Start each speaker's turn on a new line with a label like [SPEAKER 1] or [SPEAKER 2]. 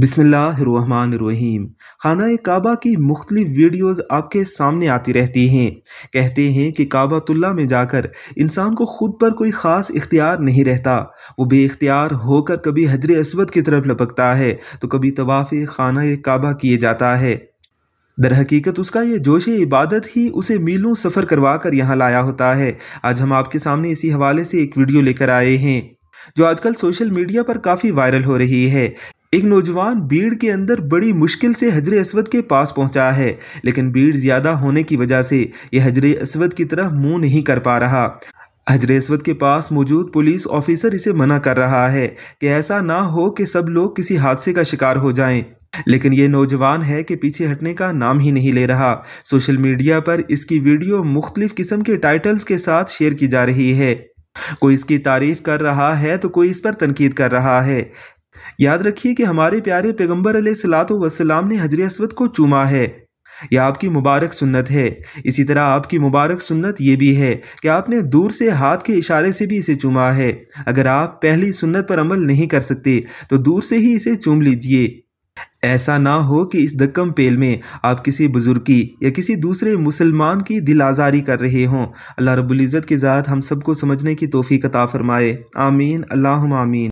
[SPEAKER 1] बिसमीम खाना काबा की मुख्तलिफ वीडियोस आपके सामने आती रहती हैं कहते हैं कि काबातुल्ला में जाकर इंसान को खुद पर कोई ख़ास इख्तियार नहीं रहता वो बेख्तियार होकर कभी हजर असवद की तरफ लपकता है तो कभी तवाफ़ खाना काबा किए जाता है दर हकीकत उसका यह जोश इबादत ही उसे मीलों सफ़र करवा कर यहाँ लाया होता है आज हम आपके सामने इसी हवाले से एक वीडियो लेकर आए हैं जो आजकल सोशल मीडिया पर काफ़ी वायरल हो रही है एक नौजवान भीड़ के अंदर बड़ी मुश्किल से हजरे असवद के पास पहुंचा है लेकिन भीड़ ज़्यादा होने की वजह से यह हजरे असवद की तरफ मुंह नहीं कर पा रहा हजरे असवद के पास मौजूद पुलिस ऑफिसर इसे मना कर रहा है कि ऐसा ना हो कि सब लोग किसी हादसे का शिकार हो जाएं। लेकिन ये नौजवान है कि पीछे हटने का नाम ही नहीं ले रहा सोशल मीडिया पर इसकी वीडियो मुख्तलिफ़ किस्म के टाइटल्स के साथ शेयर की जा रही है कोई इसकी तारीफ कर रहा है तो कोई इस पर तनकीद कर रहा है याद रखिए कि हमारे प्यारे पैगम्बर सलात वसलाम ने हजर असवद को चूमा है यह आपकी मुबारक सुन्नत है इसी तरह आपकी मुबारक सुन्नत ये भी है कि आपने दूर से हाथ के इशारे से भी इसे चूमा है अगर आप पहली सुन्नत पर अमल नहीं कर सकते तो दूर से ही इसे चूम लीजिए ऐसा ना हो कि इस दक्कम पेल में आप किसी बुज़ुर्ग की या किसी दूसरे मुसलमान की दिल आज़ारी कर रहे हों अल्लाह रब्बुल इज़्ज़त की ज़ात हम सबको समझने की तोफ़ी कता फ़रमाए आमीन अल्लाह आमीन